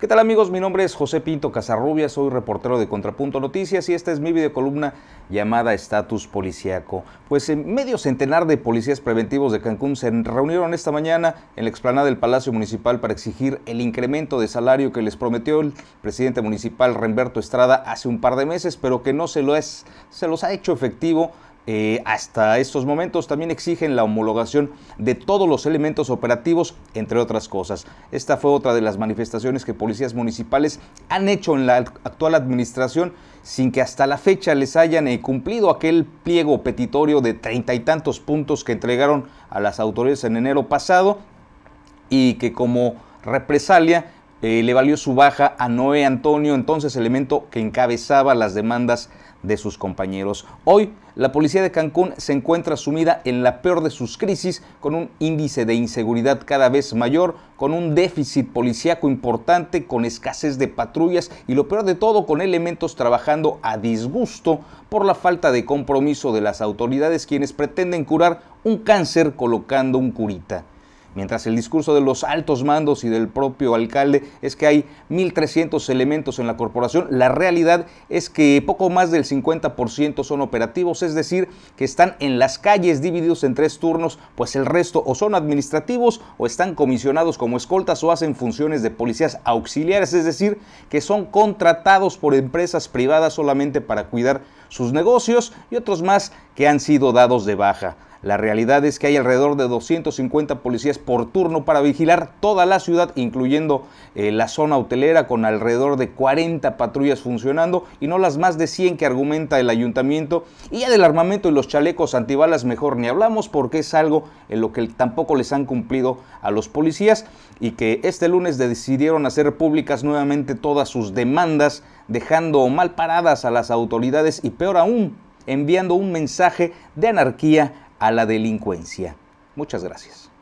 ¿Qué tal amigos? Mi nombre es José Pinto Casarrubia, soy reportero de Contrapunto Noticias y esta es mi videocolumna llamada Estatus Policiaco. Pues en medio centenar de policías preventivos de Cancún se reunieron esta mañana en la explanada del Palacio Municipal para exigir el incremento de salario que les prometió el presidente municipal Renberto Estrada hace un par de meses, pero que no se, lo es, se los ha hecho efectivo eh, hasta estos momentos también exigen la homologación de todos los elementos operativos, entre otras cosas. Esta fue otra de las manifestaciones que policías municipales han hecho en la actual administración sin que hasta la fecha les hayan eh, cumplido aquel pliego petitorio de treinta y tantos puntos que entregaron a las autoridades en enero pasado y que como represalia eh, le valió su baja a Noé Antonio, entonces elemento que encabezaba las demandas de sus compañeros. Hoy, la policía de Cancún se encuentra sumida en la peor de sus crisis, con un índice de inseguridad cada vez mayor, con un déficit policíaco importante, con escasez de patrullas y lo peor de todo, con elementos trabajando a disgusto por la falta de compromiso de las autoridades quienes pretenden curar un cáncer colocando un curita. Mientras el discurso de los altos mandos y del propio alcalde es que hay 1.300 elementos en la corporación, la realidad es que poco más del 50% son operativos, es decir, que están en las calles divididos en tres turnos, pues el resto o son administrativos o están comisionados como escoltas o hacen funciones de policías auxiliares, es decir, que son contratados por empresas privadas solamente para cuidar sus negocios y otros más que han sido dados de baja. La realidad es que hay alrededor de 250 policías por turno para vigilar toda la ciudad, incluyendo eh, la zona hotelera, con alrededor de 40 patrullas funcionando y no las más de 100 que argumenta el ayuntamiento. Y ya del armamento y los chalecos antibalas mejor ni hablamos porque es algo en lo que tampoco les han cumplido a los policías y que este lunes decidieron hacer públicas nuevamente todas sus demandas, dejando mal paradas a las autoridades y peor aún, enviando un mensaje de anarquía a la delincuencia. Muchas gracias.